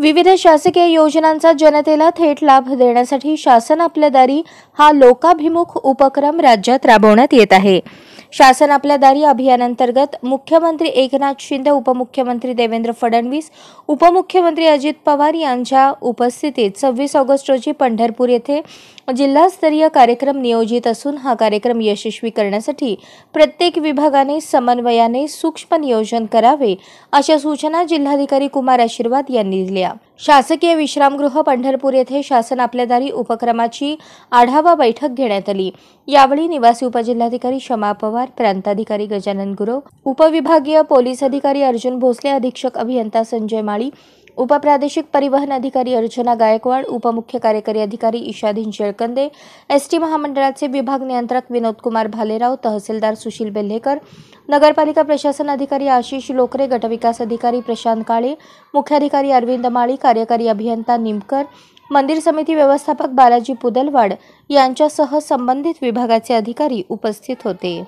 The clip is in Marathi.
विविध शासकीय योजनांचा जनतेला थेट लाभ देण्यासाठी शासन आपल्या दारी हा लोकाभिमुख उपक्रम राज्यात राबवण्यात येत आहे शासन आपल्या दारी अभियानांतर्गत मुख्यमंत्री एकनाथ शिंदे उपमुख्यमंत्री देवेंद्र फडणवीस उपमुख्यमंत्री अजित पवार यांच्या उपस्थितीत सव्वीस ऑगस्ट रोजी पंढरपूर येथे जिल्हास्तरीय कार्यक्रम नियोजित असून हा कार्यक्रम यशस्वी करण्यासाठी प्रत्येक विभागाने समन्वयाने सूक्ष्म नियोजन करावे अशा सूचना जिल्हाधिकारी कुमार आशीर्वाद यांनी दिल्या शासकीय विश्रामगृह पंढरपूर येथे शासन आपल्यादारी उपक्रमाची आढावा बैठक घेण्यात आली यावेळी निवासी उपजिल्हाधिकारी क्षमा पवार प्रांताधिकारी गजानन गुरव उपविभागीय पोलीस अधिकारी अर्जुन भोसले अधीक्षक अभियंता संजय माळी उपप्रादेशिक परिवहन अधिकारी अर्चना गायकवाड उपमुख्य कार्यकारी अधिकारी ईशाधीन शेळकंदे एसटी महामंडळाचे विभाग नियंत्रक विनोदकुमार भालेराव तहसीलदार सुशील बेल्हेकर नगरपालिका प्रशासन अधिकारी आशिष लोकरे गटविकास अधिकारी प्रशांत काळे मुख्याधिकारी अरविंद माळी कार्यकारी अभियंता निमकर मंदिर समिती व्यवस्थापक बालाजी पुदलवाड यांच्यासह संबंधित विभागाचे अधिकारी उपस्थित होते